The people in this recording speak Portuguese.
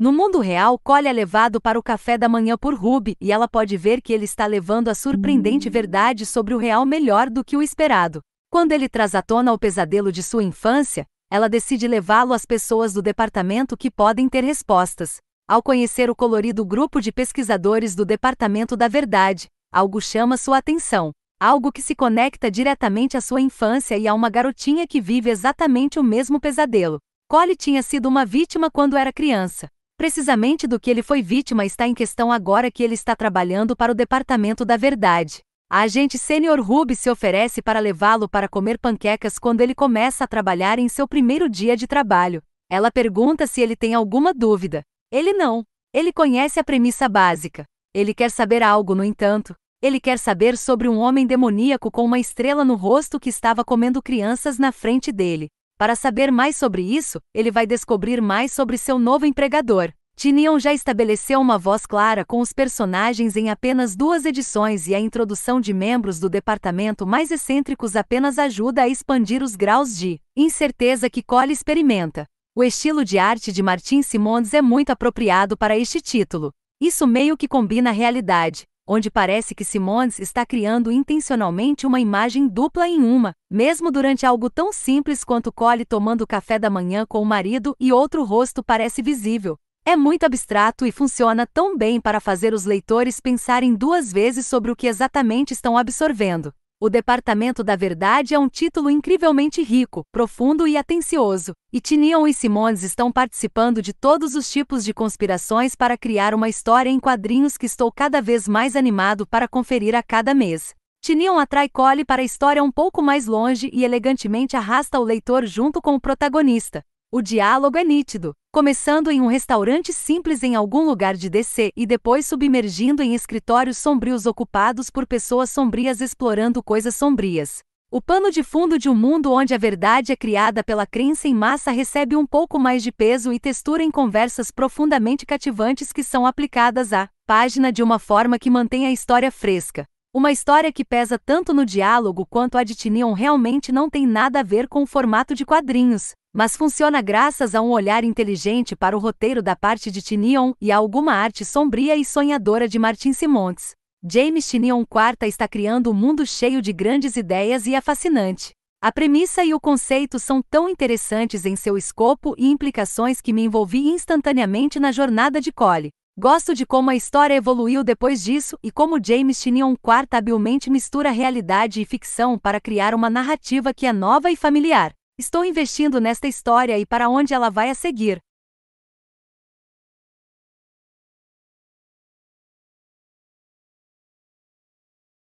No mundo real, Cole é levado para o café da manhã por Ruby e ela pode ver que ele está levando a surpreendente verdade sobre o real melhor do que o esperado. Quando ele traz à tona o pesadelo de sua infância, ela decide levá-lo às pessoas do departamento que podem ter respostas. Ao conhecer o colorido grupo de pesquisadores do Departamento da Verdade, algo chama sua atenção. Algo que se conecta diretamente à sua infância e a uma garotinha que vive exatamente o mesmo pesadelo. Cole tinha sido uma vítima quando era criança. Precisamente do que ele foi vítima está em questão agora que ele está trabalhando para o Departamento da Verdade. A agente sênior Ruby se oferece para levá-lo para comer panquecas quando ele começa a trabalhar em seu primeiro dia de trabalho. Ela pergunta se ele tem alguma dúvida. Ele não. Ele conhece a premissa básica. Ele quer saber algo, no entanto. Ele quer saber sobre um homem demoníaco com uma estrela no rosto que estava comendo crianças na frente dele. Para saber mais sobre isso, ele vai descobrir mais sobre seu novo empregador. Tinion já estabeleceu uma voz clara com os personagens em apenas duas edições e a introdução de membros do departamento mais excêntricos apenas ajuda a expandir os graus de incerteza que Cole experimenta. O estilo de arte de Martin Simons é muito apropriado para este título. Isso meio que combina a realidade, onde parece que Simons está criando intencionalmente uma imagem dupla em uma, mesmo durante algo tão simples quanto Cole tomando café da manhã com o marido e outro rosto parece visível. É muito abstrato e funciona tão bem para fazer os leitores pensarem duas vezes sobre o que exatamente estão absorvendo. O Departamento da Verdade é um título incrivelmente rico, profundo e atencioso, e Tinion e Simões estão participando de todos os tipos de conspirações para criar uma história em quadrinhos que estou cada vez mais animado para conferir a cada mês. Tinion atrai Cole para a história um pouco mais longe e elegantemente arrasta o leitor junto com o protagonista, o diálogo é nítido, começando em um restaurante simples em algum lugar de DC e depois submergindo em escritórios sombrios ocupados por pessoas sombrias explorando coisas sombrias. O pano de fundo de um mundo onde a verdade é criada pela crença em massa recebe um pouco mais de peso e textura em conversas profundamente cativantes que são aplicadas à página de uma forma que mantém a história fresca. Uma história que pesa tanto no diálogo quanto a de Tinion realmente não tem nada a ver com o formato de quadrinhos, mas funciona graças a um olhar inteligente para o roteiro da parte de Tinion e a alguma arte sombria e sonhadora de Martin Simontes. James Tinion IV está criando um mundo cheio de grandes ideias e é fascinante. A premissa e o conceito são tão interessantes em seu escopo e implicações que me envolvi instantaneamente na jornada de Cole. Gosto de como a história evoluiu depois disso e como James Tinion IV habilmente mistura realidade e ficção para criar uma narrativa que é nova e familiar. Estou investindo nesta história e para onde ela vai a seguir.